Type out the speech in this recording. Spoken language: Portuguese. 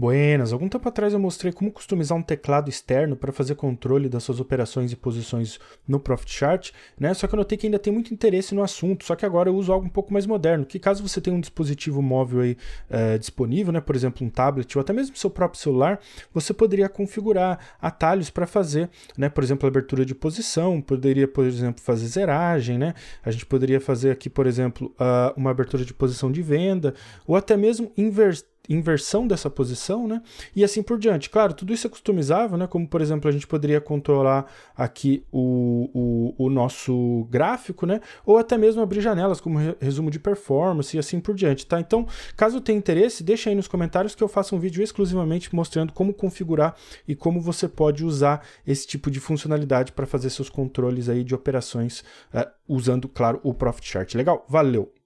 Buenas, algum tempo atrás eu mostrei como customizar um teclado externo para fazer controle das suas operações e posições no Profit Chart, né? Só que eu notei que ainda tem muito interesse no assunto, só que agora eu uso algo um pouco mais moderno, que caso você tenha um dispositivo móvel aí eh, disponível, né? Por exemplo, um tablet ou até mesmo seu próprio celular, você poderia configurar atalhos para fazer, né? Por exemplo, abertura de posição, poderia, por exemplo, fazer zeragem, né? A gente poderia fazer aqui, por exemplo, ah, uma abertura de posição de venda, ou até mesmo inverter inversão dessa posição, né? E assim por diante. Claro, tudo isso é customizável, né? Como, por exemplo, a gente poderia controlar aqui o, o, o nosso gráfico, né? Ou até mesmo abrir janelas como re resumo de performance e assim por diante, tá? Então, caso tenha interesse, deixa aí nos comentários que eu faça um vídeo exclusivamente mostrando como configurar e como você pode usar esse tipo de funcionalidade para fazer seus controles aí de operações uh, usando, claro, o Profit Chart. Legal? Valeu!